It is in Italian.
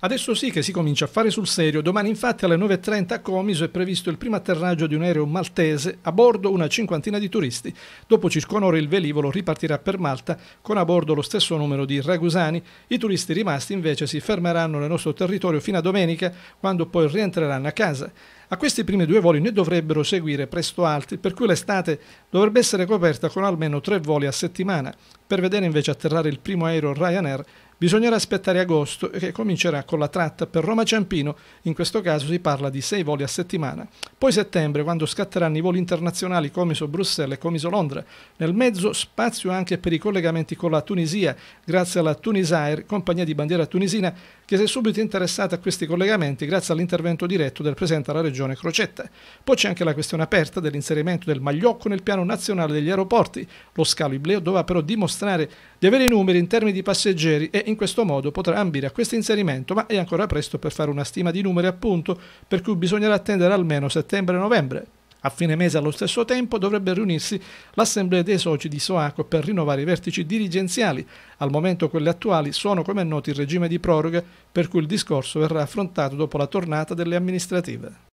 Adesso sì che si comincia a fare sul serio. Domani infatti alle 9.30 a Comiso è previsto il primo atterraggio di un aereo maltese, a bordo una cinquantina di turisti. Dopo circa un'ora il velivolo ripartirà per Malta con a bordo lo stesso numero di ragusani. I turisti rimasti invece si fermeranno nel nostro territorio fino a domenica quando poi rientreranno a casa. A questi primi due voli ne dovrebbero seguire presto altri, per cui l'estate dovrebbe essere coperta con almeno tre voli a settimana. Per vedere invece atterrare il primo aereo Ryanair Bisognerà aspettare agosto che comincerà con la tratta per Roma-Ciampino, in questo caso si parla di 6 voli a settimana, poi settembre quando scatteranno i voli internazionali Comiso-Bruxelles e Comiso-Londra, nel mezzo spazio anche per i collegamenti con la Tunisia, grazie alla Tunisair, compagnia di bandiera tunisina, che si è subito interessata a questi collegamenti grazie all'intervento diretto del Presidente della Regione Crocetta. Poi c'è anche la questione aperta dell'inserimento del Magliocco nel piano nazionale degli aeroporti. Lo scalo Ibleo doveva però dimostrare di avere i numeri in termini di passeggeri e in questo modo potrà ambire a questo inserimento, ma è ancora presto per fare una stima di numeri appunto, per cui bisognerà attendere almeno settembre-novembre. A fine mese allo stesso tempo dovrebbe riunirsi l'assemblea dei soci di Soaco per rinnovare i vertici dirigenziali. Al momento quelli attuali sono come è noto in regime di proroga, per cui il discorso verrà affrontato dopo la tornata delle amministrative.